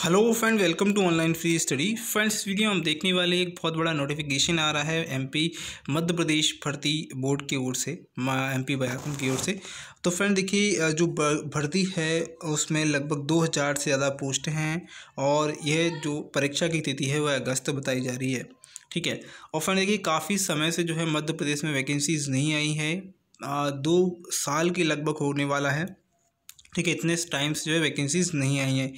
hello friend welcome to online free study friends video हम देखने वाले एक बहुत बड़ा नोटिफिकेशन आ रहा है एमपी मध्य प्रदेश भर्ती बोर्ड की ओर से एमपी बयाकुम की ओर से तो फ्रेंड देखिए जो भर्ती है उसमें लगभग 2000 से ज़्यादा पोस्ट हैं और यह जो परीक्षा की तिथि है वह अगस्त बताई जा रही है ठीक है और फ्रेंड देखिए काफ़ी समय से जो है मध्य प्रदेश में वैकेंसीज नहीं आई है दो साल के लगभग होने वाला है ठीक है इतने टाइम से जो है वैकेंसीज नहीं आई हैं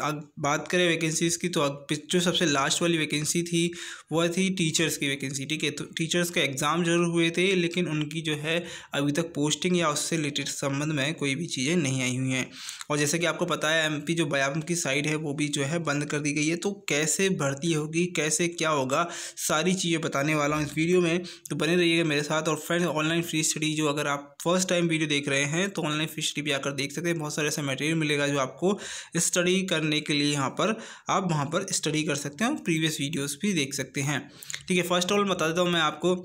बात करें वैकेंसीज़ की तो जो सबसे लास्ट वाली वैकेंसी थी वह थी टीचर्स की वैकेंसी ठीक है तो टीचर्स के एग्ज़ाम ज़रूर हुए थे लेकिन उनकी जो है अभी तक पोस्टिंग या उससे रिलेटेड संबंध में कोई भी चीज़ें नहीं आई हुई हैं और जैसे कि आपको पता है एमपी जो बयाम की साइड है वो भी जो है बंद कर दी गई है तो कैसे भर्ती होगी कैसे क्या होगा सारी चीज़ें बताने वाला हूँ इस वीडियो में तो बने रहिएगा मेरे साथ और फ्रेंड ऑनलाइन फ्री स्टडी जो अगर आप फर्स्ट टाइम वीडियो देख रहे हैं तो ऑनलाइन फ्री स्टडी भी आकर देख सकते हैं बहुत सारे ऐसा मटेरियल मिलेगा जो आपको स्टडी कर करने के लिए यहाँ पर आप वहाँ पर स्टडी कर सकते हैं प्रीवियस वीडियोज़ भी देख सकते हैं ठीक है फर्स्ट ऑल बता देता हूँ मैं आपको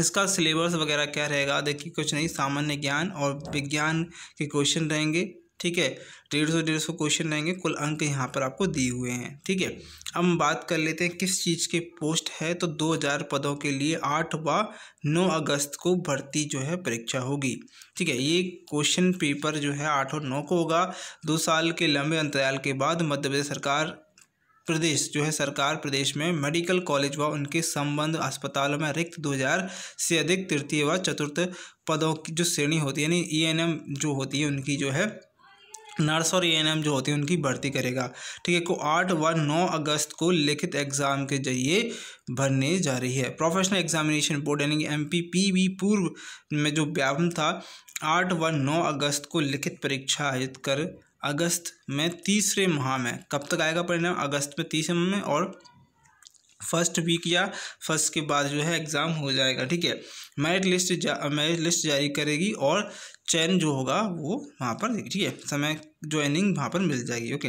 इसका सिलेबस वगैरह क्या रहेगा देखिए कुछ नहीं सामान्य ज्ञान और विज्ञान के क्वेश्चन रहेंगे ठीक है डेढ़ सौ डेढ़ सौ क्वेश्चन रहेंगे कुल अंक यहाँ पर आपको दिए हुए हैं ठीक है अब हम बात कर लेते हैं किस चीज़ के पोस्ट है तो 2000 पदों के लिए आठ व नौ अगस्त को भर्ती जो है परीक्षा होगी ठीक है ये क्वेश्चन पेपर जो है आठ और नौ को होगा दो साल के लंबे अंतराल के बाद मध्य प्रदेश सरकार प्रदेश जो है सरकार प्रदेश में मेडिकल कॉलेज व उनके संबंध अस्पतालों में रिक्त 2000 से अधिक तृतीय व चतुर्थ पदों की जो श्रेणी होती है यानी ई एन एम जो होती है उनकी जो है नर्स और एएनएम जो होती है उनकी भर्ती करेगा ठीक है को आठ व नौ अगस्त को लिखित एग्जाम के जरिए भरने जा रही है प्रोफेशनल एग्जामिनेशन बोर्ड यानी कि एम पी पूर्व में जो व्यापम था आठ व नौ अगस्त को लिखित परीक्षा आयोजित कर अगस्त में तीसरे माह में कब तक आएगा परिणाम अगस्त में तीसरे माह में और फर्स्ट वीक या फर्स्ट के बाद जो है एग्ज़ाम हो जाएगा ठीक है मेरिट लिस्ट जा मेरिट लिस्ट जारी करेगी और चयन जो होगा वो वहाँ पर ठीक है समय ज्वाइनिंग वहाँ पर मिल जाएगी ओके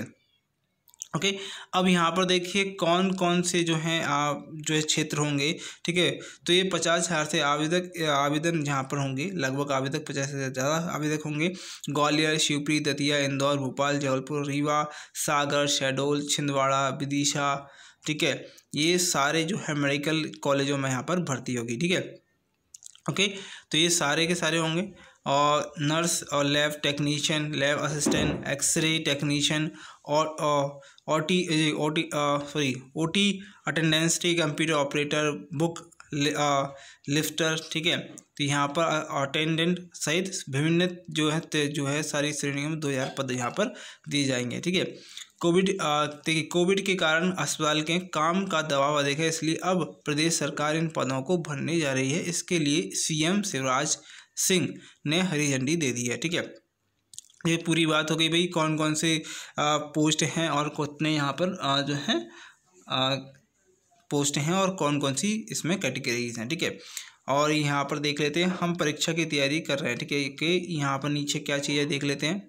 ओके okay, अब यहाँ पर देखिए कौन कौन से जो हैं आप जो है क्षेत्र होंगे ठीक है तो ये पचास हज़ार से आवेदक आवेदन यहाँ पर होंगे लगभग आवेदक पचास हज़ार ज़्यादा आवेदक होंगे ग्वालियर शिवपुरी दतिया इंदौर भोपाल जबलपुर रीवा सागर शहडोल छिंदवाड़ा विदिशा ठीक है ये सारे जो है मेडिकल कॉलेजों में यहाँ पर भर्ती होगी ठीक है ओके तो ये सारे के सारे होंगे और नर्स और lab technician lab assistant x ray technician और O T O T sorry O T attendance ठीक कंप्यूटर ऑपरेटर बुक लिफ्टर ठीक है तो यहाँ पर अटेंडेंट सहित विभिन्न जो है जो है सारी श्रेणियों में दो हज़ार पद यहाँ पर दिए जाएंगे ठीक है कोविड देखिए कोविड के कारण अस्पताल के काम का दबाव अधिक है इसलिए अब प्रदेश सरकार इन पदों को भरने जा रही है इसके लिए सीएम शिवराज सिंह ने हरी झंडी दे दी है ठीक है ये पूरी बात हो गई भाई कौन कौन से पोस्ट हैं और कितने यहाँ पर जो हैं पोस्ट हैं और कौन कौन सी इसमें कैटेगरीज हैं ठीक है और यहाँ पर देख लेते हैं हम परीक्षा की तैयारी कर रहे हैं ठीक है कि यहाँ पर नीचे क्या चीज़ें देख लेते हैं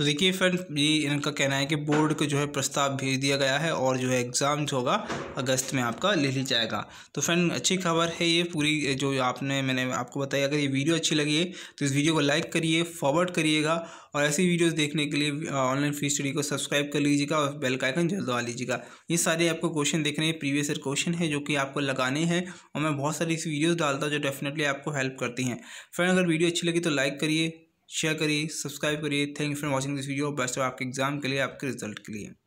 तो देखिए फ्रेंड ये इनका कहना है कि बोर्ड को जो है प्रस्ताव भेज दिया गया है और जो है एग्ज़ाम जो होगा अगस्त में आपका ले ली जाएगा तो फ्रेंड अच्छी खबर है ये पूरी जो आपने मैंने आपको बताया अगर ये वीडियो अच्छी लगी है तो इस वीडियो को लाइक करिए फॉरवर्ड करिएगा और ऐसी वीडियोज़ देखने के लिए ऑनलाइन फ्री स्टडी को सब्सक्राइब कर लीजिएगा और बेल का आइकन जरूर दबा लीजिएगा ये सारे आपको क्वेश्चन देखने हैं प्रीवियस ईयर क्वेश्चन है जो कि आपको लगाने हैं और मैं बहुत सारी ऐसी वीडियोज़ डालता हूँ जो डेफिनेटली आपको हेल्प करती हैं फ्रेंड अगर वीडियो अच्छी लगी तो लाइक करिए शेयर करिए सब्सक्राइब करिए thank you for watching this video best of आपके एग्जाम के लिए आपके रिजल्ट के लिए